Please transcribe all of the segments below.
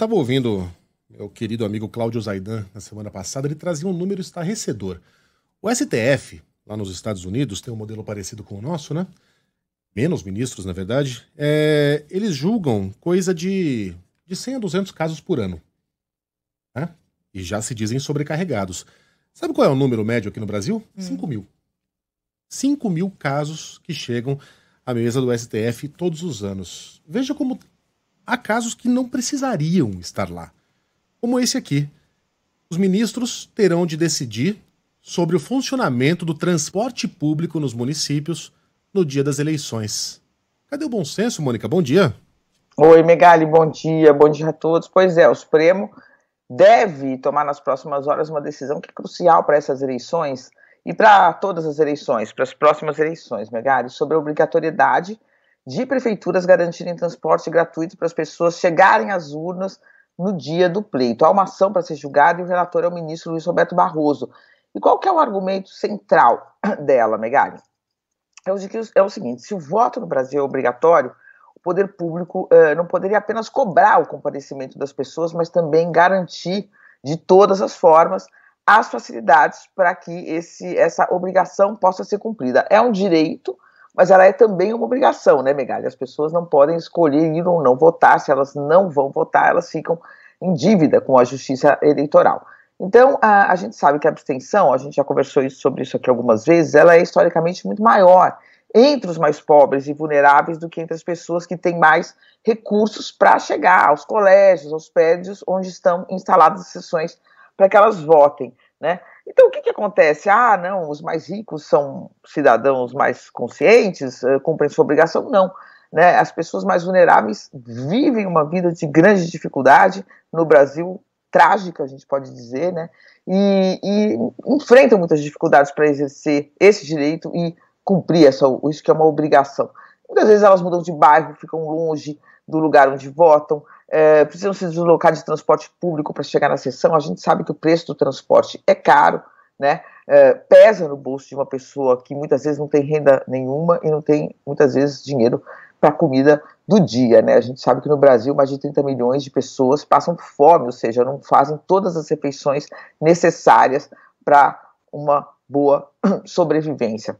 estava ouvindo meu querido amigo Cláudio Zaidan na semana passada, ele trazia um número estarrecedor. O STF, lá nos Estados Unidos, tem um modelo parecido com o nosso, né? Menos ministros, na verdade. É, eles julgam coisa de, de 100 a 200 casos por ano. Né? E já se dizem sobrecarregados. Sabe qual é o número médio aqui no Brasil? Hum. 5 mil. 5 mil casos que chegam à mesa do STF todos os anos. Veja como há casos que não precisariam estar lá, como esse aqui. Os ministros terão de decidir sobre o funcionamento do transporte público nos municípios no dia das eleições. Cadê o bom senso, Mônica? Bom dia. Oi, Megali, bom dia, bom dia a todos. Pois é, o Supremo deve tomar nas próximas horas uma decisão que é crucial para essas eleições e para todas as eleições, para as próximas eleições, Megali, sobre a obrigatoriedade de prefeituras garantirem transporte gratuito para as pessoas chegarem às urnas no dia do pleito. Há uma ação para ser julgada e o relator é o ministro Luiz Roberto Barroso. E qual que é o argumento central dela, Megali? É o, de que, é o seguinte, se o voto no Brasil é obrigatório, o poder público eh, não poderia apenas cobrar o comparecimento das pessoas, mas também garantir de todas as formas as facilidades para que esse, essa obrigação possa ser cumprida. É um direito, mas ela é também uma obrigação, né, Megali? As pessoas não podem escolher ir ou não votar, se elas não vão votar, elas ficam em dívida com a justiça eleitoral. Então, a, a gente sabe que a abstenção, a gente já conversou isso, sobre isso aqui algumas vezes, ela é historicamente muito maior entre os mais pobres e vulneráveis do que entre as pessoas que têm mais recursos para chegar aos colégios, aos prédios onde estão instaladas as sessões para que elas votem. Né? Então, o que, que acontece? Ah, não, os mais ricos são cidadãos mais conscientes, eh, cumprem sua obrigação? Não. Né? As pessoas mais vulneráveis vivem uma vida de grande dificuldade no Brasil, trágica, a gente pode dizer, né? e, e enfrentam muitas dificuldades para exercer esse direito e cumprir essa, isso que é uma obrigação. Muitas vezes elas mudam de bairro, ficam longe, do lugar onde votam, é, precisam se deslocar de transporte público para chegar na sessão. A gente sabe que o preço do transporte é caro, né? É, pesa no bolso de uma pessoa que muitas vezes não tem renda nenhuma e não tem muitas vezes dinheiro para a comida do dia, né? A gente sabe que no Brasil mais de 30 milhões de pessoas passam fome, ou seja, não fazem todas as refeições necessárias para uma boa sobrevivência.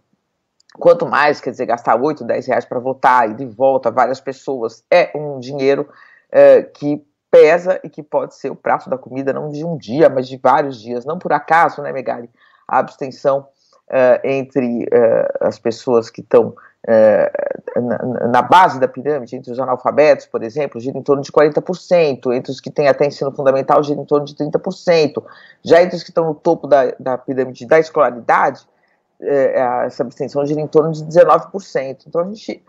Quanto mais, quer dizer, gastar 8, 10 reais para votar e de volta várias pessoas é um dinheiro é, que pesa e que pode ser o prato da comida não de um dia, mas de vários dias. Não por acaso, né, Megali? A abstenção é, entre eh, as pessoas que estão na, na, base da pirâmide, entre os analfabetos, por exemplo, gira em torno de 40%, entre os que têm até ensino fundamental, gira em torno de 30%. Já entre os que estão no topo da, da pirâmide da escolaridade, é, é, essa abstenção gira em torno de 19%. Então a gente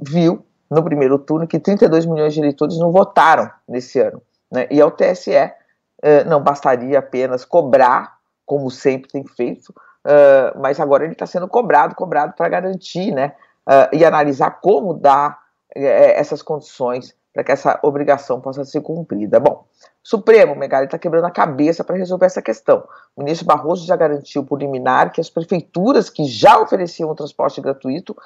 viu no primeiro turno que 32 milhões de eleitores não votaram nesse ano. Né? E ao TSE eh, é, não bastaria apenas cobrar, como sempre tem feito, uh, mas agora ele está sendo cobrado, cobrado para garantir né, uh, e analisar como dar eh, essas condições para que essa obrigação possa ser cumprida. Bom, Supremo, Megali está quebrando a cabeça para resolver essa questão. O ministro Barroso já garantiu por liminar que as prefeituras que já ofereciam o transporte gratuito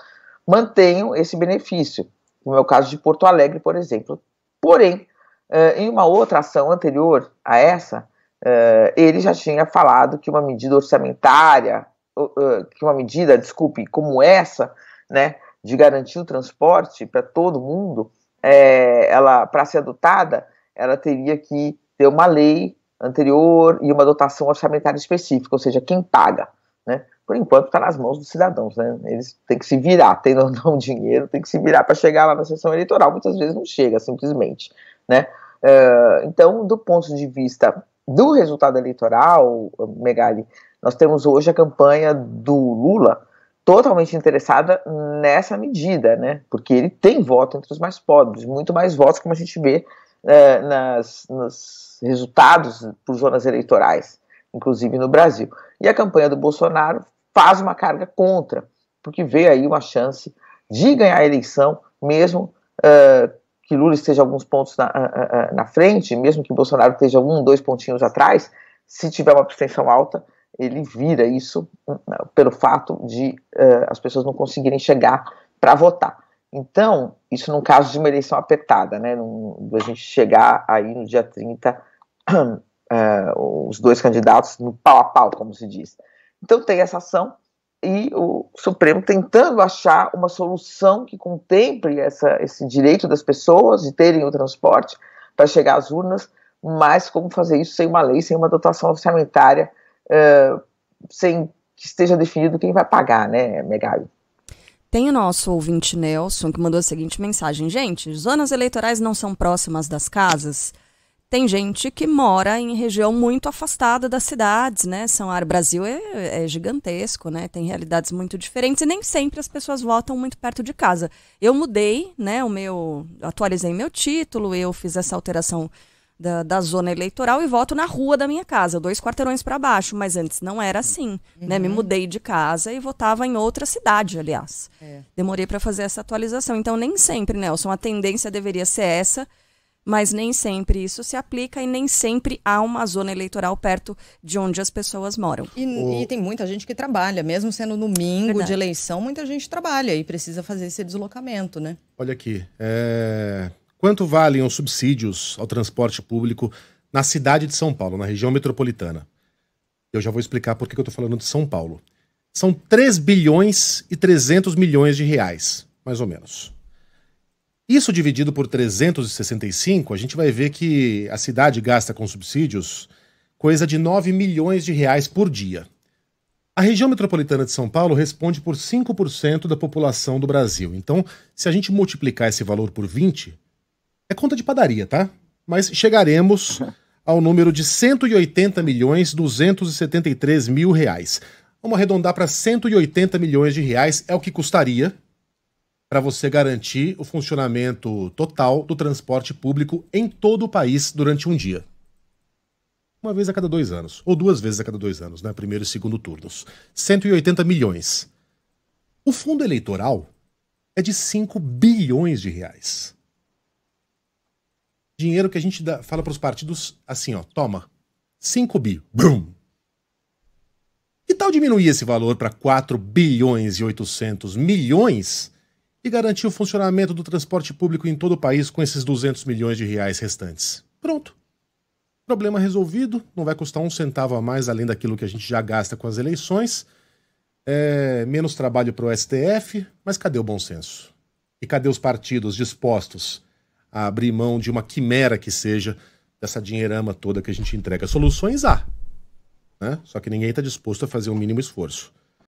mantenham esse benefício, como é o caso de Porto Alegre, por exemplo. Porém, eh, em uma outra ação anterior a essa, eh, ele já tinha falado que uma medida orçamentária, eh, que uma medida, desculpe, como essa, né, de garantir o transporte para todo mundo, é, ela para ser adotada, ela teria que ter uma lei anterior e uma dotação orçamentária específica, ou seja, quem paga, né? Por enquanto está nas mãos dos cidadãos, né? Eles têm que se virar, tendo ou não dinheiro, tem que se virar para chegar lá na sessão eleitoral. Muitas vezes não chega, simplesmente, né? Uh, então, do ponto de vista do resultado eleitoral, Megali, nós temos hoje a campanha do Lula totalmente interessada nessa medida, né? Porque ele tem voto entre os mais pobres, muito mais votos como a gente vê é, nas, nos resultados por zonas eleitorais, inclusive no Brasil. E a campanha do Bolsonaro faz uma carga contra, porque vê aí uma chance de ganhar a eleição, mesmo é, que Lula esteja alguns pontos na, na frente, mesmo que Bolsonaro esteja um, dois pontinhos atrás, se tiver uma abstenção alta, ele vira isso né, pelo fato de uh, as pessoas não conseguirem chegar para votar. Então, isso num caso de uma eleição apertada, né? Num, a gente chegar aí no dia 30, uh, eh, os dois candidatos no pau a pau, como se diz. Então, tem essa ação e o Supremo tentando achar uma solução que contemple essa, esse direito das pessoas de terem o transporte para chegar às urnas, mas como fazer isso sem uma lei, sem uma dotação orçamentária ah, sem que esteja definido quem vai pagar, né, Megalo? Tem o nosso ouvinte Nelson que mandou a seguinte mensagem: Gente, zonas eleitorais não são próximas das casas. Tem gente que mora em região muito afastada das cidades, né? São Ar Brasil é, é, gigantesco, né? Tem realidades muito diferentes e nem sempre as pessoas votam muito perto de casa. Eu mudei, né? O meu, atualizei meu título, eu fiz essa alteração da, da, zona eleitoral e voto na rua da minha casa, dois quarteirões para baixo, mas antes não era assim, uhum. né? Me uhum. mudei de casa e votava em outra cidade, aliás. É. Demorei para fazer essa atualização, então nem sempre, Nelson, a tendência deveria ser essa, mas nem sempre isso se aplica e nem sempre há uma zona eleitoral perto de onde as pessoas moram. E, o... e tem muita gente que trabalha, mesmo sendo domingo Verdade. de eleição, muita gente trabalha e precisa fazer esse deslocamento, né? Olha aqui, é Quanto valem os subsídios ao transporte público na cidade de São Paulo, na região metropolitana? Eu já vou explicar por que eu estou falando de São Paulo. São 3 bilhões e 300 milhões de reais, mais ou menos. Isso dividido por 365, a gente vai ver que a cidade gasta com subsídios coisa de 9 milhões de reais por dia. A região metropolitana de São Paulo responde por 5% da população do Brasil. Então, se a gente multiplicar esse valor por 20, é conta de padaria, tá? Mas chegaremos ao número de 180 milhões 273 mil reais. Vamos arredondar para 180 milhões de reais é o que custaria para você garantir o funcionamento total do transporte público em todo o país durante um dia. Uma vez a cada dois anos, ou duas vezes a cada dois anos, né? Primeiro e segundo turnos. 180 milhões. O fundo eleitoral é de 5 bilhões de reais dinheiro que a gente dá, fala para os partidos assim, ó, toma, 5 bi, brum. Que tal diminuir esse valor para 4 bilhões e 800 milhões e garantir o funcionamento do transporte público em todo o país com esses 200 milhões de reais restantes? Pronto. Problema resolvido, não vai custar um centavo a mais além daquilo que a gente já gasta com as eleições. É, menos trabalho para o STF, mas cadê o bom senso? E cadê os partidos dispostos a abrir mão de uma quimera que seja dessa dinheirama toda que a gente entrega. Soluções há, né? só que ninguém está disposto a fazer o um mínimo esforço.